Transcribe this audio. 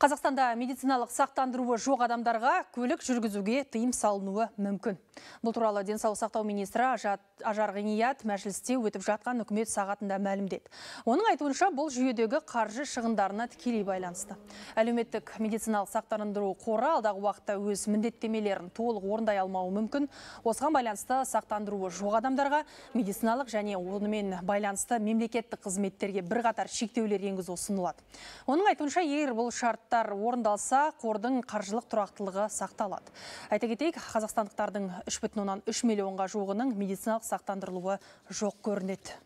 Қазақстанда медициналық сақтандыруы жоқ адамдарға көлік жүргізуге тыйым салынуы мүмкін. Бұл туралы денсаулық сақтау министрі Ажар Ғиният мәжілісте өтіп жатқан үкімет сағатында мәлімдеді. Оның айтуынша бұл жүйедегі қаржы шығындарына тікелей байланысты. Әлеуметтік медициналық сақтандыру қоры алдағы уақытта өз міндеттемелерін толық орындай алмауы мүмкін. Осыған байланысты сақтандыруы жоқ адамдарға медициналық және онымен байланысты мемлекеттік қызметтерге бірқатар шектеулер енгізу ұсынылады. Оның айтуынша егер бұл шарт шарттар орындалса, қордың қаржылық тұрақтылығы сақталады. Айта кетейік, қазақстандықтардың 3,3 миллионға жуығының медициналық сақтандырылуы жоқ көрінеді.